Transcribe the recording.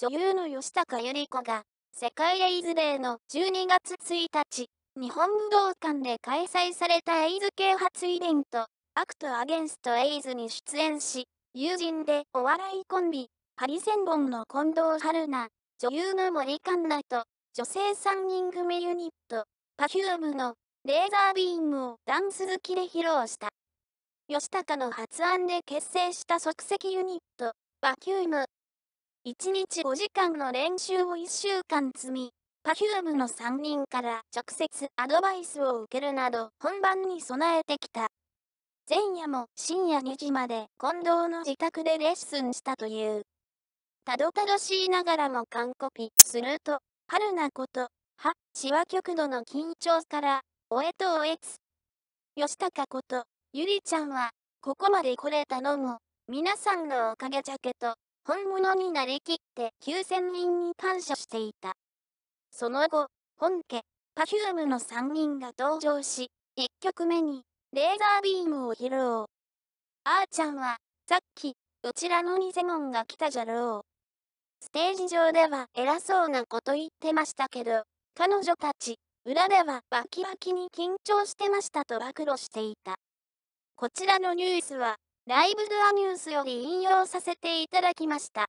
女優の吉高由里子が、世界エイズデーの12月1日、日本武道館で開催されたエイズ啓発イベント、アクト・アゲンスト・エイズに出演し、友人でお笑いコンビ、ハリセンボンの近藤春菜、女優の森環奈と、女性3人組ユニット、パヒュームのレーザービームをダンス好きで披露した。吉高の発案で結成した即席ユニット、バキューム。1日5時間の練習を1週間積み、Perfume の3人から直接アドバイスを受けるなど本番に備えてきた。前夜も深夜2時まで近藤の自宅でレッスンしたという。たどたどしいながらも完コピすると、春なこと、は、しわ極度の緊張から、おえとおえつ。吉高こと、ゆりちゃんは、ここまで来れたのも、皆さんのおかげじゃけと、本物になりきって9000人に感謝していた。その後、本家、Perfume の3人が登場し、1曲目に、レーザービームを披露。あーちゃんは、さっき、うちらの偽物が来たじゃろう。ステージ上では偉そうなこと言ってましたけど、彼女たち、裏ではバキバキに緊張してましたと暴露していた。こちらのニュースは、ライブドアニュースより引用させていただきました。